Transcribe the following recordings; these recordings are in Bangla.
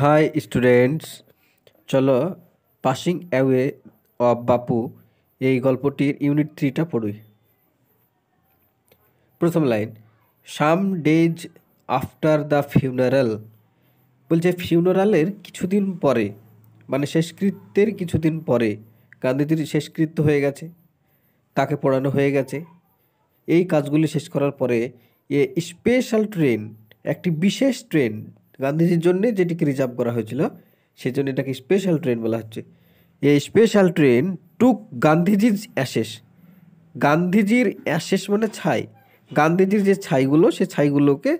হাই স্টুডেন্টস চলো পাসিং অ্যাওয়ে অফ বাপু এই গল্পটির ইউনিট থ্রিটা পড়ুই প্রথম line some days after the funeral বলছে ফিউনারালের কিছুদিন পরে মানে শেষকৃত্যের কিছুদিন পরে গান্ধীজির শেষকৃত্য হয়ে গেছে তাকে পড়ানো হয়ে গেছে এই কাজগুলি শেষ করার পরে এ স্পেশাল ট্রেন একটি বিশেষ ট্রেন গান্ধীজির জন্য যেটিকে রিজার্ভ করা হয়েছিল সেই জন্য এটাকে স্পেশাল ট্রেন বলা হচ্ছে এই স্পেশাল ট্রেন টুক গান্ধীজির অ্যাশেস গান্ধীজির অ্যাশেস মানে ছাই গান্ধীজির যে ছাইগুলো সে ছাইগুলোকে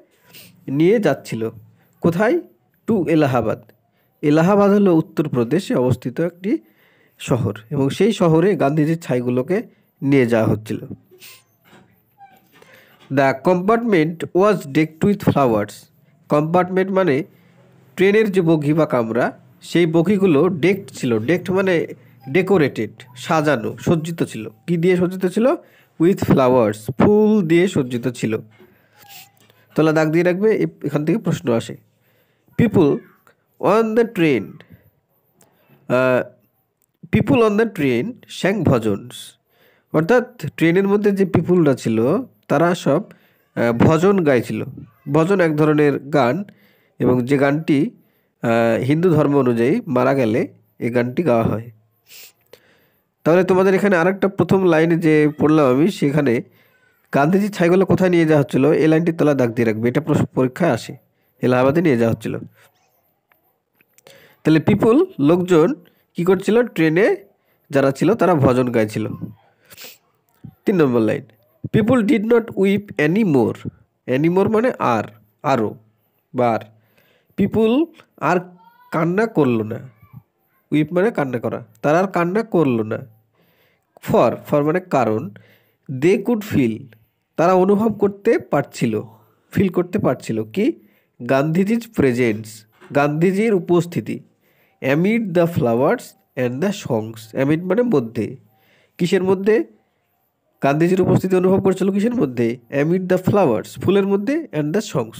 নিয়ে যাচ্ছিল কোথায় টু এলাহাবাদ এলাহাবাদ হলো উত্তরপ্রদেশে অবস্থিত একটি শহর এবং সেই শহরে গান্ধীজির ছাইগুলোকে নিয়ে যাওয়া হচ্ছিল the compartment was decked with flowers compartment মানে ট্রেনের যে বগি বা কামরা সেই বগিগুলো ডেকড ছিল ডেকড মানে ডেকোরেটেড সাজানো সজ্জিত ছিল কি দিয়ে সজ্জিত ছিল উইথ ফ্লাওয়ার্স ফুল দিয়ে সজ্জিত ছিল তলা দাগ দিয়ে রাখবে এখান থেকে প্রশ্ন আসে people on the train people on the train sang bhajans অর্থাৎ ট্রেনের মধ্যে যে পিপুলরা ছিল তারা সব ভজন গাইছিল ভজন এক ধরনের গান এবং যে গানটি হিন্দু ধর্ম অনুযায়ী মারা গেলে এই গানটি গাওয়া হয় তাহলে তোমাদের এখানে আরেকটা প্রথম লাইনে যে পড়লাম আমি সেখানে গান্ধীজির ছাইগুলো কোথায় নিয়ে যাওয়া হচ্ছিলো এই লাইনটি তোলা দাগ দিয়ে রাখবে এটা পরীক্ষায় আসে এলাহাবাদে নিয়ে যাওয়া হচ্ছিলো তাহলে পিপুল লোকজন কি করছিল ট্রেনে যারা ছিল তারা ভজন গাইছিল তিন নম্বর line people did not weep any more any more মানে আর আরও বার পিপুল আর কান্না করলো না উইপ মানে কান্না করা তারা আর কান্না করলো না ফর ফর মানে কারণ দে কুড ফিল তারা অনুভব করতে পারছিল ফিল করতে পারছিল কি গান্ধীজির প্রেজেন্স গান্ধীজির উপস্থিতি amid the flowers and the songs amid মানে মধ্যে কিসের মধ্যে গান্ধীজির উপস্থিতি অনুভব করেছিল কিসের মধ্যে অ্যামিড দ্য ফ্লাওয়ার্স ফুলের মধ্যে অ্যান্ড দ্য সংস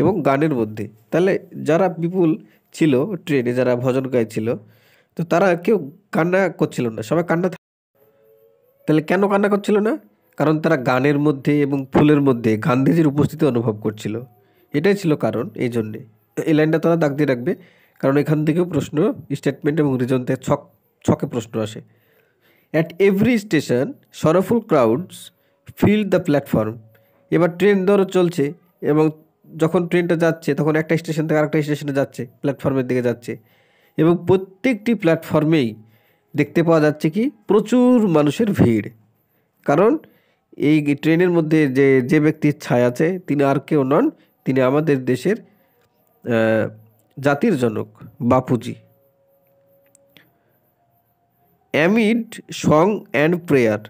এবং গানের মধ্যে তাহলে যারা বিপুল ছিল ট্রেনে যারা ভজন গায় ছিল তো তারা কেউ কান্না করছিল না সবাই কান্না তাহলে কেন কান্না করছিল না কারণ তারা গানের মধ্যে এবং ফুলের মধ্যে গান্ধীজির উপস্থিতি অনুভব করছিল এটাই ছিল কারণ এই জন্যে এই লাইনটা তারা দাগ দিয়ে রাখবে কারণ এখান থেকেও প্রশ্ন স্টেটমেন্ট এবং রিজন থেকে ছক ছকে প্রশ্ন আসে at every station sorrowful crowds fill the platform এবার ট্রেন ধরো চলছে এবং যখন ট্রেনটা যাচ্ছে তখন একটা স্টেশন থেকে আরেকটা স্টেশনে যাচ্ছে প্ল্যাটফর্মের দিকে যাচ্ছে এবং প্রত্যেকটি প্ল্যাটফর্মেই দেখতে পাওয়া যাচ্ছে কি প্রচুর মানুষের ভিড় কারণ এই ট্রেনের মধ্যে যে যে ব্যক্তির ছায়া আছে তিনি আর কেউ নন তিনি আমাদের দেশের জাতির জনক Bapuji amid song and prayer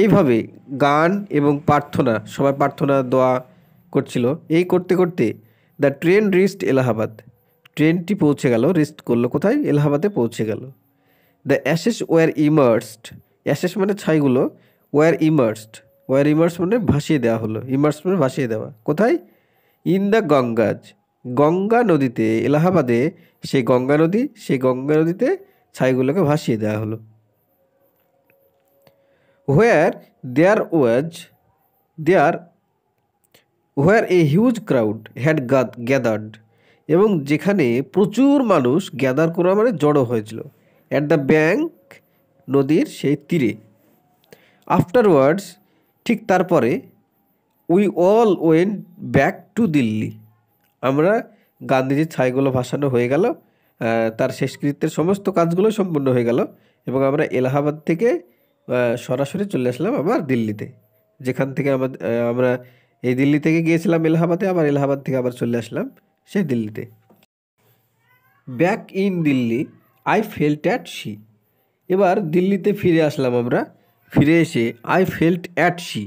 এইভাবে গান এবং প্রার্থনা সবাই প্রার্থনা দোয়া করছিল এই করতে করতে দ্য ট্রেন রিস্ট এলাহাবাদ ট্রেনটি পৌঁছে গেল রিস্ট করলো কোথায় এলাহাবাদে পৌঁছে গেল the ashes were immersed ashes মানে ছাইগুলো ওয়ার ইমার্সড ওয়ার ইমার্স মানে ভাসিয়ে দেওয়া হলো ইমার্স মানে ভাসিয়ে দেওয়া কোথায় ইন দ্য গঙ্গাজ গঙ্গা নদীতে এলাহাবাদে সেই গঙ্গা নদী সেই গঙ্গা নদীতে ছাইগুলোকে ভাসিয়ে দেওয়া হলো where there was there where a huge crowd had gathered এবং যেখানে প্রচুর মানুষ গ্যাদার করা মানে জড়ো হয়েছিল অ্যাট দ্য ব্যাঙ্ক নদীর সেই তীরে আফটারওয়ার্ডস ঠিক তারপরে we all went back to Delhi আমরা গান্ধীজির ছাইগুলো ভাসানো হয়ে গেল তার শেষকৃত্যের সমস্ত কাজগুলো সম্পূর্ণ হয়ে গেল এবং আমরা এলাহাবাদ থেকে সরাসরি চলে আসলাম আবার দিল্লিতে যেখান থেকে আমাদের আমরা এই দিল্লি থেকে গিয়েছিলাম এলাহাবাদে আবার এলাহাবাদ থেকে আবার চলে আসলাম সেই দিল্লিতে back in Delhi I felt at sea এবার দিল্লিতে ফিরে আসলাম আমরা ফিরে এসে আই ফেল্ট অ্যাট সি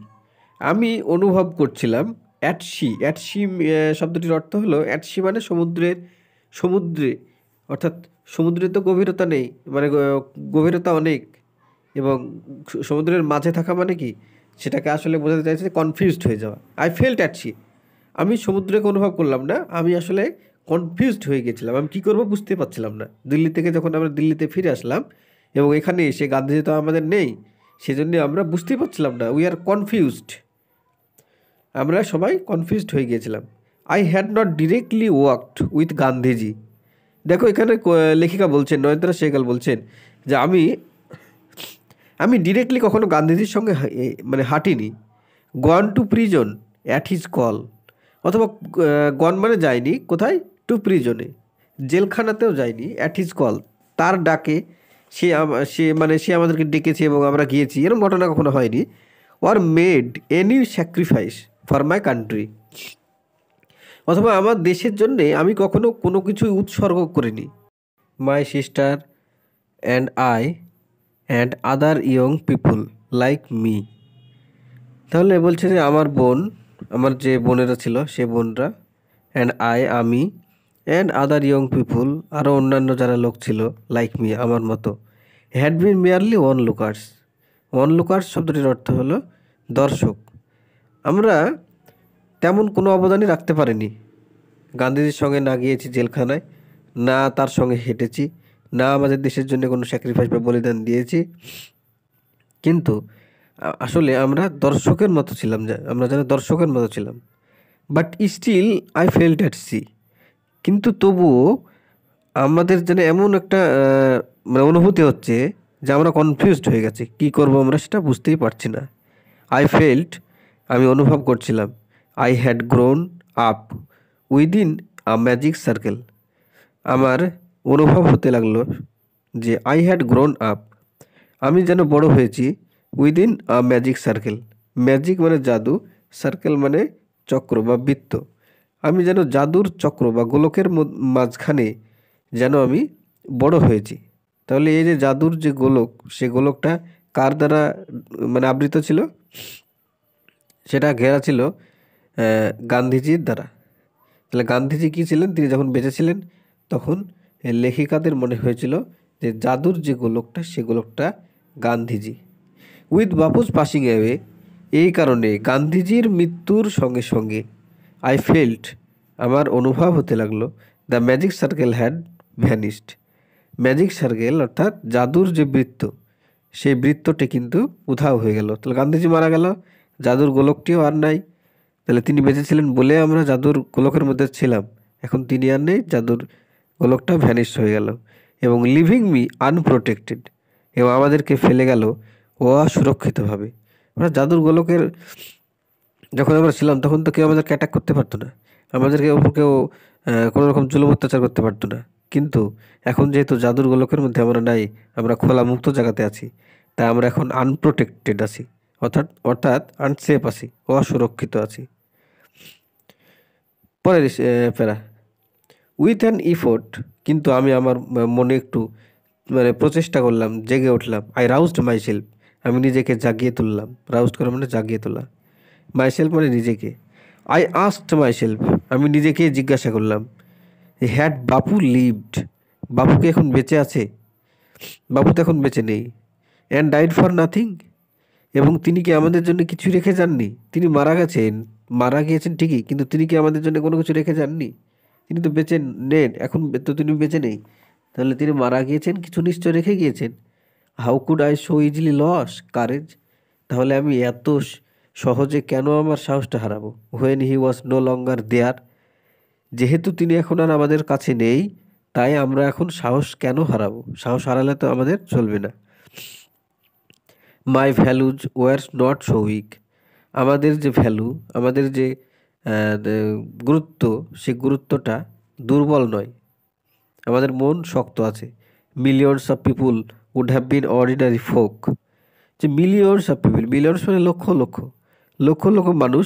আমি অনুভব করছিলাম অ্যাট সি অ্যাট সি শব্দটির অর্থ হলো অ্যাট সি মানে সমুদ্রের সমুদ্রে অর্থাৎ সমুদ্রের তো গভীরতা নেই মানে গভীরতা অনেক এবং সমুদ্রের মাঝে থাকা মানে কি সেটাকে আসলে বোঝাতে চাইছে যে কনফিউজড হয়ে যাওয়া আই ফেল্ট অ্যাট আমি সমুদ্রকে অনুভব করলাম না আমি আসলে কনফিউজড হয়ে গেছিলাম আমি কী করবো বুঝতে পারছিলাম না দিল্লি থেকে যখন আমরা দিল্লিতে ফিরে আসলাম এবং এখানে এসে গান্ধীজি তো আমাদের নেই সেজন্য আমরা বুঝতে পারছিলাম না উই আর কনফিউজড আমরা সবাই কনফিউজড হয়ে গিয়েছিলাম I had not directly worked with Gandhiji দেখো এখানে লেখিকা বলছেন নয়নতারা সেগাল বলছেন যে আমি আমি ডিরেক্টলি কখনো গান্ধীজির সঙ্গে মানে হাঁটিনি gone to prison at his call অথবা গন মানে যায়নি কোথায় টু প্রিজনে জেলখানাতেও যায়নি অ্যাট হিজ কল তার ডাকে সে সে মানে সে আমাদেরকে ডেকেছে এবং আমরা গিয়েছি এরকম ঘটনা কখনো হয়নি were made any sacrifice for my country অথবা আমার দেশের জন্যে আমি কখনো কোনো কিছুই উৎসর্গ করিনি my sister and I and other young people like me তাহলে বলছে যে আমার বোন আমার যে বোনেরা ছিল সে বোনরা অ্যান্ড আই আমি অ্যান্ড আদার ইয়ং পিপুল আরও অন্যান্য যারা লোক ছিল লাইক মি আমার মতো had been merely onlookers onlookers শব্দটির অর্থ হলো দর্শক আমরা তেমন কোনো অবদানই রাখতে পারেনি গান্ধীজির সঙ্গে না গিয়েছি জেলখানায় না তার সঙ্গে হেঁটেছি না আমাদের দেশের জন্য কোনো স্যাক্রিফাইস বা বলিদান দিয়েছি কিন্তু আসলে আমরা দর্শকের মতো ছিলাম যা আমরা যেন দর্শকের মতো ছিলাম but still I felt at sea কিন্তু তবুও আমাদের যেন এমন একটা মানে অনুভূতি হচ্ছে যে আমরা কনফিউজড হয়ে গেছি কি করব আমরা সেটা বুঝতেই পারছি না আই ফেল্ট আমি অনুভব করছিলাম I had grown up within a magic circle আমার অনুভব হতে লাগলো যে আই হ্যাড গ্রোন আপ আমি যেন বড় হয়েছি within a magic circle magic মানে জাদু সার্কেল মানে চক্র বা বৃত্ত আমি যেন জাদুর চক্র বা গোলকের মাঝখানে যেন আমি বড় হয়েছি তাহলে এই যে জাদুর যে গোলক সে গোলকটা কার দ্বারা মানে আবৃত ছিল সেটা ঘেরা ছিল গান্ধীজির দ্বারা তাহলে গান্ধীজি কী ছিলেন তিনি যখন বেঁচে ছিলেন তখন লেখিকাদের মনে হয়েছিল যে জাদুর যে গোলকটা সে গোলকটা Gandhiji with Bapuji passing away এই কারণে গান্ধীজির মৃত্যুর সঙ্গে সঙ্গে আই ফেল্ট আমার অনুভব হতে লাগলো the magic circle had vanished magic circle অর্থাৎ জাদুর যে বৃত্ত সেই বৃত্তটি কিন্তু উধাও হয়ে গেল তাহলে গান্ধীজি মারা গেল জাদুর গোলকটিও আর নাই তাহলে তিনি বেঁচে ছিলেন বলে আমরা জাদুর গোলকের মধ্যে ছিলাম এখন তিনি আর নেই জাদুর গোলকটা ভ্যানিশ হয়ে গেল এবং লিভিং মি আনপ্রোটেক্টেড এবং আমাদেরকে ফেলে গেল ও অসুরক্ষিতভাবে আমরা জাদুর গোলকের যখন আমরা ছিলাম তখন তো কেউ আমাদেরকে অ্যাটাক করতে পারতো না আমাদেরকে কেউ কোনো রকম জুলুম অত্যাচার করতে পারতো না কিন্তু এখন যেহেতু জাদুর গোলকের মধ্যে আমরা নাই আমরা খোলা মুক্ত জায়গাতে আছি তাই আমরা এখন আনপ্রোটেক্টেড আছি অর্থাৎ অর্থাৎ আনসেফ আছি অসুরক্ষিত আছি পরের প্যারা উইথ অ্যান ইফোর্ট কিন্তু আমি আমার মনে একটু মানে প্রচেষ্টা করলাম জেগে উঠলাম আই রাউজড মাই সেলফ আমি নিজেকে জাগিয়ে তুললাম রাউজ করা মানে জাগিয়ে তোলা মাই সেলফ মানে নিজেকে আই আস্ট মাই সেলফ আমি নিজেকে জিজ্ঞাসা করলাম হ্যাড বাপু লিভড বাপুকে এখন বেঁচে আছে বাবু তো এখন বেঁচে নেই অ্যান্ড ডাইড ফর নাথিং এবং তিনি কি আমাদের জন্য কিছু রেখে যাননি তিনি মারা গেছেন মারা গিয়েছেন ঠিকই কিন্তু তিনি কি আমাদের জন্য কোনো কিছু রেখে যাননি তিনি তো বেঁচে নেন এখন তো তিনি বেঁচে নেই তাহলে তিনি মারা গিয়েছেন কিছু নিশ্চয় রেখে গিয়েছেন how could I so easily lose courage তাহলে আমি এত সহজে কেন আমার সাহসটা হারাবো when he was no longer দেয়ার যেহেতু তিনি এখন আর আমাদের কাছে নেই তাই আমরা এখন সাহস কেন হারাবো সাহস হারালে তো আমাদের চলবে না my values were not so weak আমাদের যে ভ্যালু আমাদের যে গুরুত্ব সে গুরুত্বটা দুর্বল নয় আমাদের মন শক্ত আছে millions of people would have been ordinary folk যে মিলিয়নস অফ পিপুল মিলিয়নস মানে লক্ষ লক্ষ লক্ষ লক্ষ মানুষ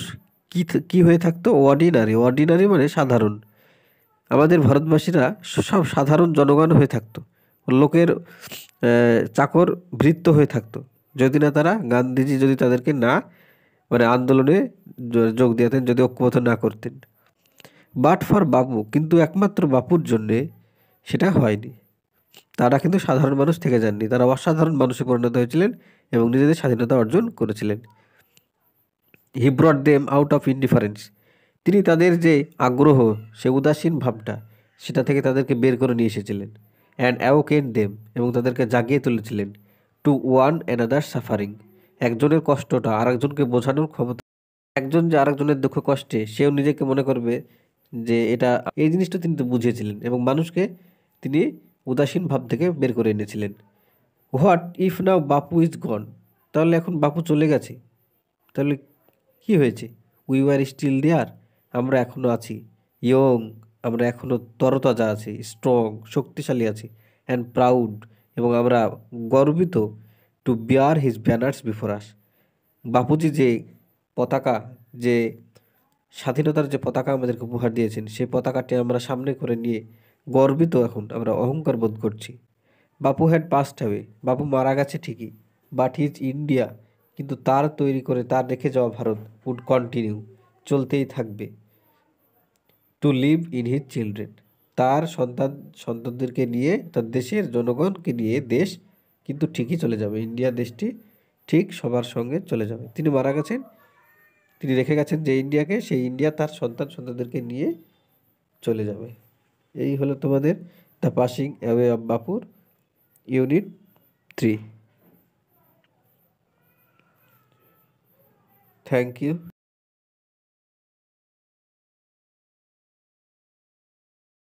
কি কী হয়ে থাকতো অর্ডিনারি অর্ডিনারি মানে সাধারণ আমাদের ভারতবাসীরা সব সাধারণ জনগণ হয়ে থাকতো লোকের চাকর বৃত্ত হয়ে থাকতো যদি না তারা গান্ধীজি যদি তাদেরকে না মানে আন্দোলনে যোগ দিয়েতেন যদি ঐক্যবদ্ধ না করতেন বাট ফর বাপু কিন্তু একমাত্র বাপুর জন্যে সেটা হয়নি তারা কিন্তু সাধারণ মানুষ থেকে যাননি তারা অসাধারণ মানুষে পরিণত হয়েছিলেন এবং নিজেদের স্বাধীনতা অর্জন করেছিলেন he brought them out of indifference তিনি তাদের যে আগ্রহ সে উদাসীন ভাবটা সেটা থেকে তাদেরকে বের করে নিয়ে এসেছিলেন অ্যান্ড অ্যাওকেন দেম এবং তাদেরকে জাগিয়ে তুলেছিলেন টু ওয়ান আদার সাফারিং একজনের কষ্টটা আরেকজনকে বোঝানোর ক্ষমতা একজন যে আরেকজনের দুঃখ কষ্টে সেও নিজেকে মনে করবে যে এটা এই জিনিসটা তিনি তো বুঝিয়েছিলেন এবং মানুষকে তিনি উদাসীন ভাব থেকে বের করে এনেছিলেন হোয়াট ইফ নাও বাপু ইজ গন তাহলে এখন বাপু চলে গেছে তাহলে কি হয়েছে উই আর স্টিল দেয়ার আমরা এখনও আছি ইয়ং আমরা এখনও তরতাজা আছি স্ট্রং শক্তিশালী আছি অ্যান্ড প্রাউড এবং আমরা গর্বিত to bear his banners before us Bapuji যে পতাকা যে স্বাধীনতার যে পতাকা আমাদেরকে উপহার দিয়েছেন সেই পতাকাটি আমরা সামনে করে নিয়ে গর্বিত এখন আমরা অহংকার বোধ করছি বাপু হ্যাড পাস্ট হবে বাপু মারা গেছে ঠিকই বাট হিজ ইন্ডিয়া কিন্তু তার তৈরি করে তার রেখে যাওয়া ভারত উড কন্টিনিউ চলতেই থাকবে to live in his children তার সন্তান সন্তানদেরকে নিয়ে তার দেশের জনগণকে নিয়ে দেশ কিন্তু ঠিকই চলে যাবে ইন্ডিয়া দেশটি ঠিক সবার সঙ্গে চলে যাবে তিনি মারা গেছেন তিনি রেখে গেছেন যে ইন্ডিয়াকে সেই ইন্ডিয়া তার সন্তান সন্তানদেরকে নিয়ে চলে যাবে এই হলো তোমাদের দ্য পাসিং অ্যাওয়ে অফ বাপুর ইউনিট থ্রি থ্যাংক ইউ